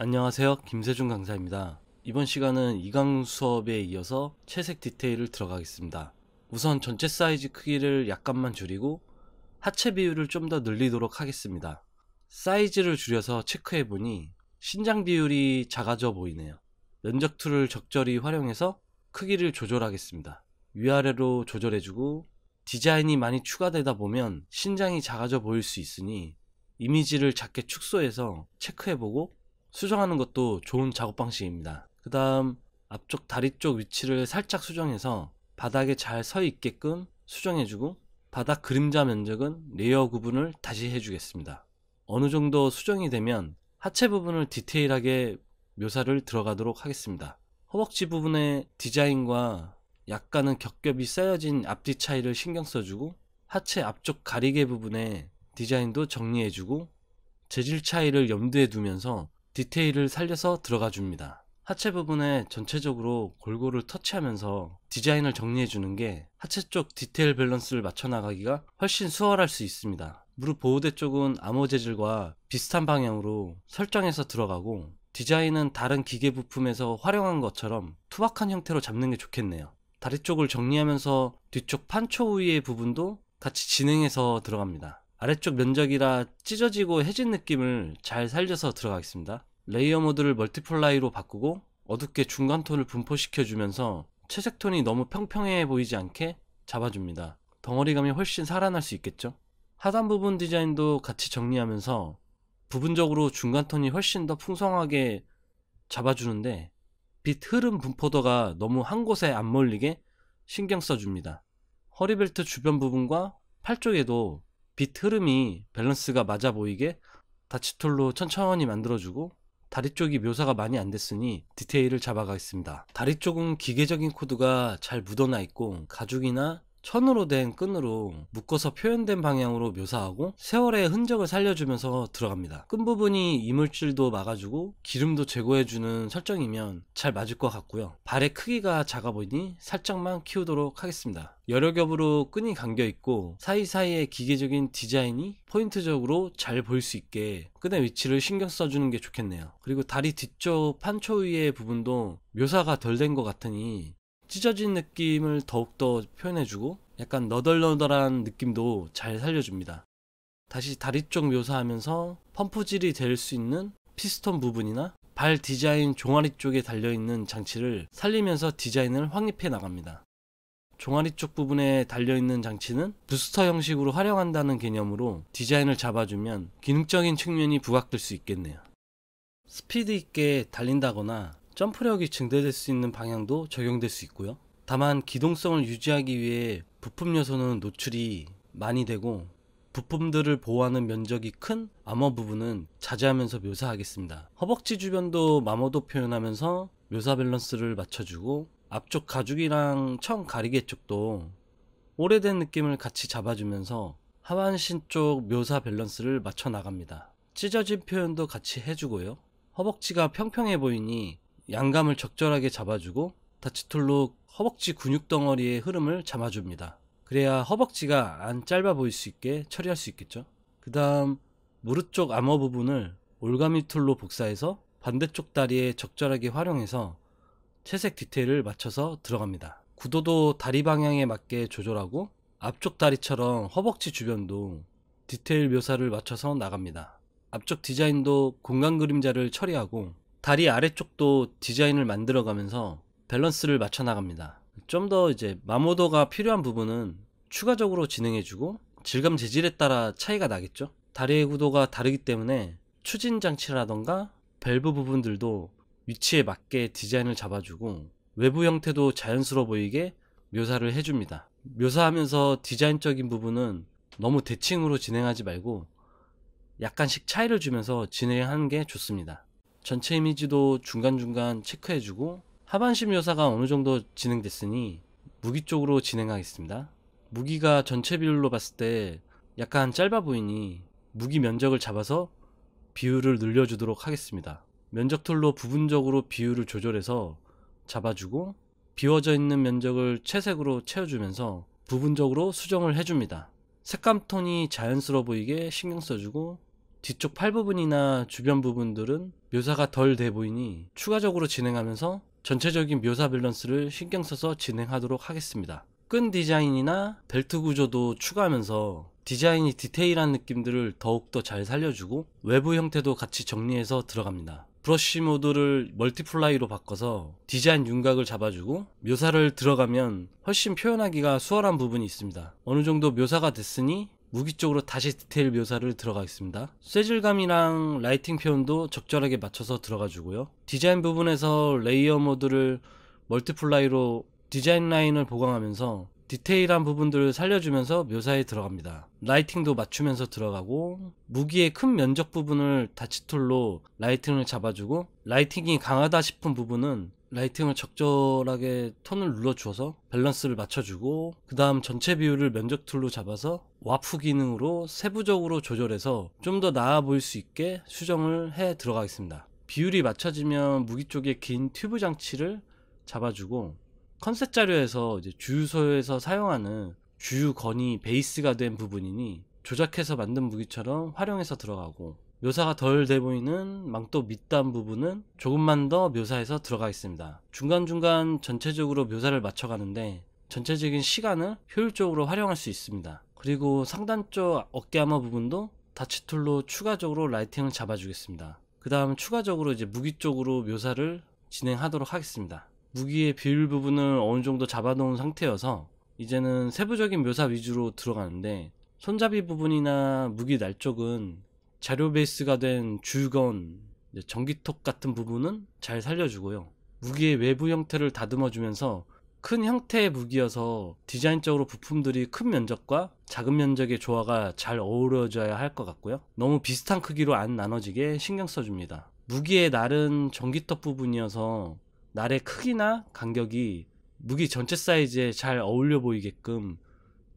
안녕하세요. 김세준 강사입니다. 이번 시간은 이강 수업에 이어서 채색 디테일을 들어가겠습니다. 우선 전체 사이즈 크기를 약간만 줄이고 하체 비율을 좀 더 늘리도록 하겠습니다. 사이즈를 줄여서 체크해보니 신장 비율이 작아져 보이네요. 면적 툴을 적절히 활용해서 크기를 조절하겠습니다. 위아래로 조절해주고 디자인이 많이 추가되다 보면 신장이 작아져 보일 수 있으니 이미지를 작게 축소해서 체크해보고 수정하는 것도 좋은 작업 방식입니다. 그 다음 앞쪽 다리 쪽 위치를 살짝 수정해서 바닥에 잘 서 있게끔 수정해주고 바닥 그림자 면적은 레이어 구분을 다시 해주겠습니다. 어느 정도 수정이 되면 하체 부분을 디테일하게 묘사를 들어가도록 하겠습니다. 허벅지 부분의 디자인과 약간은 겹겹이 쌓여진 앞뒤 차이를 신경 써주고 하체 앞쪽 가리개 부분의 디자인도 정리해주고 재질 차이를 염두에 두면서 디테일을 살려서 들어가 줍니다. 하체 부분에 전체적으로 골고루 터치하면서 디자인을 정리해 주는 게 하체 쪽 디테일 밸런스를 맞춰 나가기가 훨씬 수월할 수 있습니다. 무릎 보호대 쪽은 암호 재질과 비슷한 방향으로 설정해서 들어가고 디자인은 다른 기계 부품에서 활용한 것처럼 투박한 형태로 잡는 게 좋겠네요. 다리 쪽을 정리하면서 뒤쪽 판초 위의 부분도 같이 진행해서 들어갑니다. 아래쪽 면적이라 찢어지고 해진 느낌을 잘 살려서 들어가겠습니다. 레이어 모드를 멀티플라이로 바꾸고 어둡게 중간 톤을 분포시켜 주면서 채색 톤이 너무 평평해 보이지 않게 잡아줍니다. 덩어리감이 훨씬 살아날 수 있겠죠? 하단 부분 디자인도 같이 정리하면서 부분적으로 중간 톤이 훨씬 더 풍성하게 잡아주는데 빛 흐름 분포도가 너무 한 곳에 안 몰리게 신경 써줍니다. 허리벨트 주변 부분과 팔 쪽에도 빛 흐름이 밸런스가 맞아 보이게 다치툴로 천천히 만들어주고 다리 쪽이 묘사가 많이 안 됐으니 디테일을 잡아가겠습니다. 다리 쪽은 기계적인 코드가 잘 묻어나 있고 가죽이나 천으로 된 끈으로 묶어서 표현된 방향으로 묘사하고 세월의 흔적을 살려주면서 들어갑니다. 끈 부분이 이물질도 막아주고 기름도 제거해주는 설정이면 잘 맞을 것 같고요. 발의 크기가 작아 보이니 살짝만 키우도록 하겠습니다. 여러 겹으로 끈이 감겨 있고 사이사이의 기계적인 디자인이 포인트적으로 잘 보일 수 있게 끈의 위치를 신경 써주는 게 좋겠네요. 그리고 다리 뒤쪽 판초 위의 부분도 묘사가 덜 된 것 같으니 찢어진 느낌을 더욱더 표현해주고 약간 너덜너덜한 느낌도 잘 살려줍니다. 다시 다리 쪽 묘사하면서 펌프질이 될 수 있는 피스톤 부분이나 발 디자인 종아리 쪽에 달려있는 장치를 살리면서 디자인을 확립해 나갑니다. 종아리 쪽 부분에 달려있는 장치는 부스터 형식으로 활용한다는 개념으로 디자인을 잡아주면 기능적인 측면이 부각될 수 있겠네요. 스피드 있게 달린다거나 점프력이 증대될 수 있는 방향도 적용될 수 있고요. 다만 기동성을 유지하기 위해 부품 요소는 노출이 많이 되고 부품들을 보호하는 면적이 큰 암호 부분은 자제하면서 묘사하겠습니다. 허벅지 주변도 마모도 표현하면서 묘사 밸런스를 맞춰주고 앞쪽 가죽이랑 청 가리개 쪽도 오래된 느낌을 같이 잡아주면서 하반신 쪽 묘사 밸런스를 맞춰 나갑니다. 찢어진 표현도 같이 해주고요. 허벅지가 평평해 보이니 양감을 적절하게 잡아주고 다치툴로 허벅지 근육 덩어리의 흐름을 잡아줍니다. 그래야 허벅지가 안 짧아 보일 수 있게 처리할 수 있겠죠. 그 다음 무릎 쪽 암호 부분을 올가미 툴로 복사해서 반대쪽 다리에 적절하게 활용해서 채색 디테일을 맞춰서 들어갑니다. 구도도 다리 방향에 맞게 조절하고 앞쪽 다리처럼 허벅지 주변도 디테일 묘사를 맞춰서 나갑니다. 앞쪽 디자인도 공간 그림자를 처리하고 다리 아래쪽도 디자인을 만들어가면서 밸런스를 맞춰 나갑니다. 좀 더 이제 마모도가 필요한 부분은 추가적으로 진행해주고 질감 재질에 따라 차이가 나겠죠. 다리의 구도가 다르기 때문에 추진 장치라던가 밸브 부분들도 위치에 맞게 디자인을 잡아주고 외부 형태도 자연스러워 보이게 묘사를 해줍니다. 묘사하면서 디자인적인 부분은 너무 대칭으로 진행하지 말고 약간씩 차이를 주면서 진행하는 게 좋습니다. 전체 이미지도 중간중간 체크해주고 하반신 묘사가 어느 정도 진행됐으니 무기 쪽으로 진행하겠습니다. 무기가 전체 비율로 봤을 때 약간 짧아 보이니 무기 면적을 잡아서 비율을 늘려주도록 하겠습니다. 면적 툴로 부분적으로 비율을 조절해서 잡아주고 비워져 있는 면적을 채색으로 채워주면서 부분적으로 수정을 해줍니다. 색감 톤이 자연스러워 보이게 신경 써주고 뒤쪽 팔 부분이나 주변 부분들은 묘사가 덜 돼 보이니 추가적으로 진행하면서 전체적인 묘사 밸런스를 신경 써서 진행하도록 하겠습니다. 끈 디자인이나 벨트 구조도 추가하면서 디자인이 디테일한 느낌들을 더욱더 잘 살려주고 외부 형태도 같이 정리해서 들어갑니다. 브러쉬 모드를 멀티플라이로 바꿔서 디자인 윤곽을 잡아주고 묘사를 들어가면 훨씬 표현하기가 수월한 부분이 있습니다. 어느 정도 묘사가 됐으니 무기 쪽으로 다시 디테일 묘사를 들어가겠습니다. 쇠질감이랑 라이팅 표현도 적절하게 맞춰서 들어가주고요. 디자인 부분에서 레이어 모드를 멀티플라이로 디자인 라인을 보강하면서 디테일한 부분들을 살려주면서 묘사에 들어갑니다. 라이팅도 맞추면서 들어가고 무기의 큰 면적 부분을 다치툴로 라이팅을 잡아주고 라이팅이 강하다 싶은 부분은 라이팅을 적절하게 턴을 눌러주어서 밸런스를 맞춰주고 그 다음 전체 비율을 면적 툴로 잡아서 와프 기능으로 세부적으로 조절해서 좀 더 나아 보일 수 있게 수정을 해 들어가겠습니다. 비율이 맞춰지면 무기 쪽에 긴 튜브 장치를 잡아주고 컨셉 자료에서 이제 주유소에서 사용하는 주유건이 베이스가 된 부분이니 조작해서 만든 무기처럼 활용해서 들어가고 묘사가 덜 돼 보이는 망토 밑단 부분은 조금만 더 묘사해서 들어가 있습니다. 중간중간 전체적으로 묘사를 맞춰가는데 전체적인 시간을 효율적으로 활용할 수 있습니다. 그리고 상단 쪽 어깨 아머 부분도 다치 툴로 추가적으로 라이팅을 잡아주겠습니다. 그 다음 추가적으로 이제 무기 쪽으로 묘사를 진행하도록 하겠습니다. 무기의 비율 부분을 어느 정도 잡아놓은 상태여서 이제는 세부적인 묘사 위주로 들어가는데 손잡이 부분이나 무기 날 쪽은 자료 베이스가 된 줄건 전기톱 같은 부분은 잘 살려주고요. 무기의 외부 형태를 다듬어주면서 큰 형태의 무기여서 디자인적으로 부품들이 큰 면적과 작은 면적의 조화가 잘 어우러져야 할 것 같고요. 너무 비슷한 크기로 안 나눠지게 신경 써줍니다. 무기의 날은 전기톱 부분이어서 날의 크기나 간격이 무기 전체 사이즈에 잘 어울려 보이게끔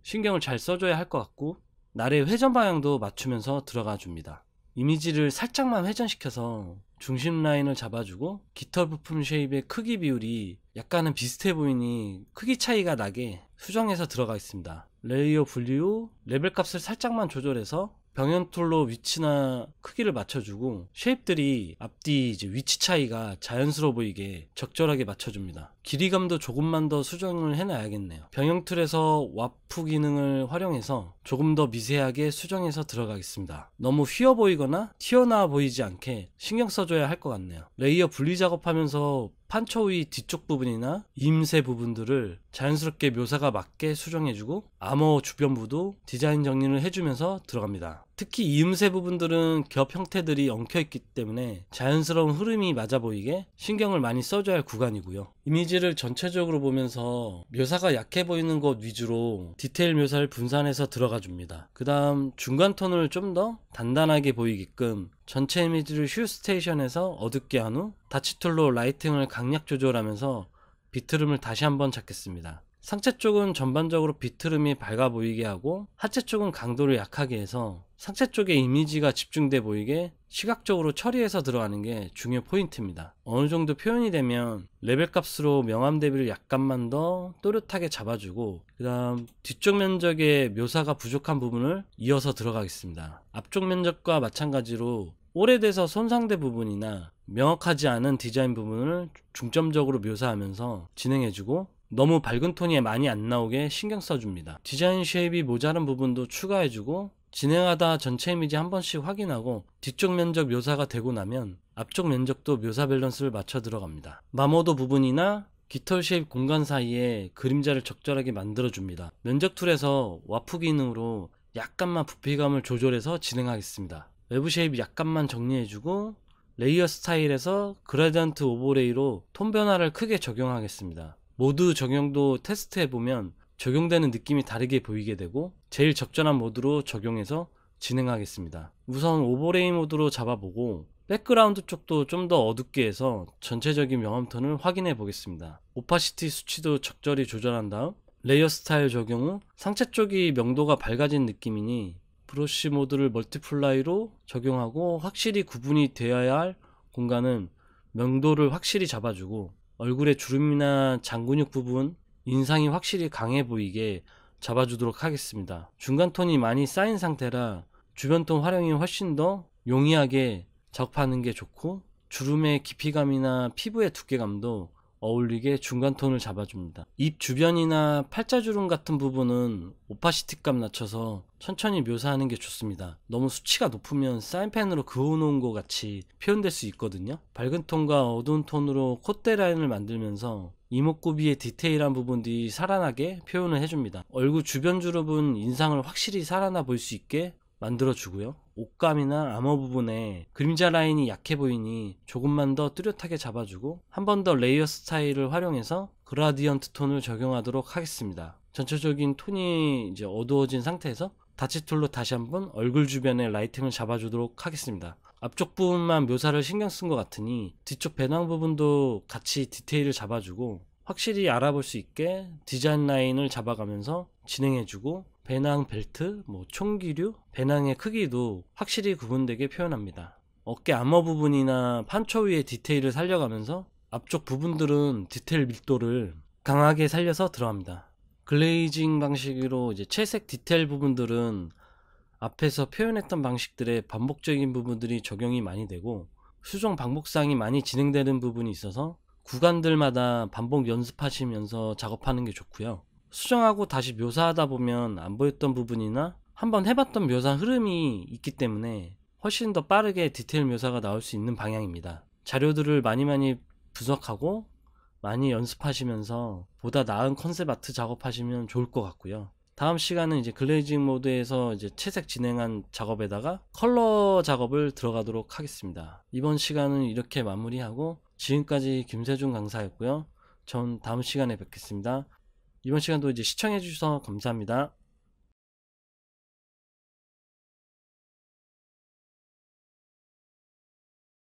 신경을 잘 써줘야 할 것 같고 날의 회전 방향도 맞추면서 들어가 줍니다. 이미지를 살짝만 회전시켜서 중심 라인을 잡아주고 깃털 부품 쉐입의 크기 비율이 약간은 비슷해 보이니 크기 차이가 나게 수정해서 들어가 있습니다. 레이어 분류 후 레벨 값을 살짝만 조절해서 병행툴로 위치나 크기를 맞춰주고 쉐입들이 앞뒤 이제 위치 차이가 자연스러워 보이게 적절하게 맞춰줍니다. 길이감도 조금만 더 수정을 해놔야겠네요. 병행툴에서 와프 기능을 활용해서 조금 더 미세하게 수정해서 들어가겠습니다. 너무 휘어 보이거나 튀어나와 보이지 않게 신경 써줘야 할 것 같네요. 레이어 분리 작업하면서 판초 의 뒤쪽 부분이나 임세 부분들을 자연스럽게 묘사가 맞게 수정해주고 암호 주변부도 디자인 정리를 해주면서 들어갑니다. 특히 이음새 부분들은 겹 형태들이 엉켜있기 때문에 자연스러운 흐름이 맞아 보이게 신경을 많이 써줘야 할 구간이고요. 이미지를 전체적으로 보면서 묘사가 약해 보이는 것 위주로 디테일 묘사를 분산해서 들어가 줍니다. 그 다음 중간 톤을 좀 더 단단하게 보이게끔 전체 이미지를 휴 스테이션에서 어둡게 한 후 다치툴로 라이팅을 강약 조절하면서 비트름을 다시 한번 잡겠습니다. 상체 쪽은 전반적으로 비트름이 밝아 보이게 하고 하체 쪽은 강도를 약하게 해서 상체 쪽에 이미지가 집중돼 보이게 시각적으로 처리해서 들어가는 게 중요 포인트입니다. 어느 정도 표현이 되면 레벨 값으로 명암 대비를 약간만 더 또렷하게 잡아주고 그 다음 뒤쪽 면적의 묘사가 부족한 부분을 이어서 들어가겠습니다. 앞쪽 면적과 마찬가지로 오래돼서 손상된 부분이나 명확하지 않은 디자인 부분을 중점적으로 묘사하면서 진행해주고 너무 밝은 톤이 많이 안 나오게 신경 써줍니다. 디자인 쉐입이 모자란 부분도 추가해주고 진행하다 전체 이미지 한 번씩 확인하고 뒤쪽 면적 묘사가 되고 나면 앞쪽 면적도 묘사 밸런스를 맞춰 들어갑니다. 마모도 부분이나 깃털 쉐입 공간 사이에 그림자를 적절하게 만들어줍니다. 면적 툴에서 와프 기능으로 약간만 부피감을 조절해서 진행하겠습니다. 외부 쉐입 약간만 정리해주고 레이어 스타일에서 그라디언트 오버레이로 톤 변화를 크게 적용하겠습니다. 모두 적용도 테스트해보면 적용되는 느낌이 다르게 보이게 되고 제일 적절한 모드로 적용해서 진행하겠습니다. 우선 오버레이 모드로 잡아보고 백그라운드 쪽도 좀 더 어둡게 해서 전체적인 명암톤을 확인해 보겠습니다. 오파시티 수치도 적절히 조절한 다음 레이어 스타일 적용 후 상체 쪽이 명도가 밝아진 느낌이니 브러쉬 모드를 멀티플라이로 적용하고 확실히 구분이 되어야 할 공간은 명도를 확실히 잡아주고 얼굴의 주름이나 장근육 부분 인상이 확실히 강해 보이게 잡아주도록 하겠습니다. 중간 톤이 많이 쌓인 상태라 주변 톤 활용이 훨씬 더 용이하게 작업하는 게 좋고 주름의 깊이감이나 피부의 두께감도 어울리게 중간 톤을 잡아줍니다. 입 주변이나 팔자주름 같은 부분은 오파시티감 낮춰서 천천히 묘사하는 게 좋습니다. 너무 수치가 높으면 사인펜으로 그어놓은 것 같이 표현될 수 있거든요. 밝은 톤과 어두운 톤으로 콧대 라인을 만들면서 이목구비의 디테일한 부분들이 살아나게 표현을 해줍니다. 얼굴 주변 주름은 인상을 확실히 살아나 볼 수 있게 만들어주고요. 옷감이나 암호 부분에 그림자 라인이 약해 보이니 조금만 더 뚜렷하게 잡아주고 한 번 더 레이어 스타일을 활용해서 그라디언트 톤을 적용하도록 하겠습니다. 전체적인 톤이 이제 어두워진 상태에서 다치 툴로 다시 한번 얼굴 주변에 라이팅을 잡아주도록 하겠습니다. 앞쪽 부분만 묘사를 신경 쓴 것 같으니 뒤쪽 배낭 부분도 같이 디테일을 잡아주고 확실히 알아볼 수 있게 디자인 라인을 잡아가면서 진행해주고 배낭 벨트, 뭐 총기류, 배낭의 크기도 확실히 구분되게 표현합니다. 어깨 암호 부분이나 판초 위의 디테일을 살려가면서 앞쪽 부분들은 디테일 밀도를 강하게 살려서 들어갑니다. 글레이징 방식으로 이제 채색 디테일 부분들은 앞에서 표현했던 방식들의 반복적인 부분들이 적용이 많이 되고 수정 반복상이 많이 진행되는 부분이 있어서 구간들마다 반복 연습하시면서 작업하는 게 좋고요. 수정하고 다시 묘사하다 보면 안 보였던 부분이나 한번 해봤던 묘사 흐름이 있기 때문에 훨씬 더 빠르게 디테일 묘사가 나올 수 있는 방향입니다. 자료들을 많이 많이 분석하고 많이 연습하시면서 보다 나은 컨셉 아트 작업하시면 좋을 것 같고요. 다음 시간은 이제 글레이징 모드에서 이제 채색 진행한 작업에다가 컬러 작업을 들어가도록 하겠습니다. 이번 시간은 이렇게 마무리하고 지금까지 김세중 강사였고요. 전 다음 시간에 뵙겠습니다. 이번 시간도 이제 시청해 주셔서 감사합니다.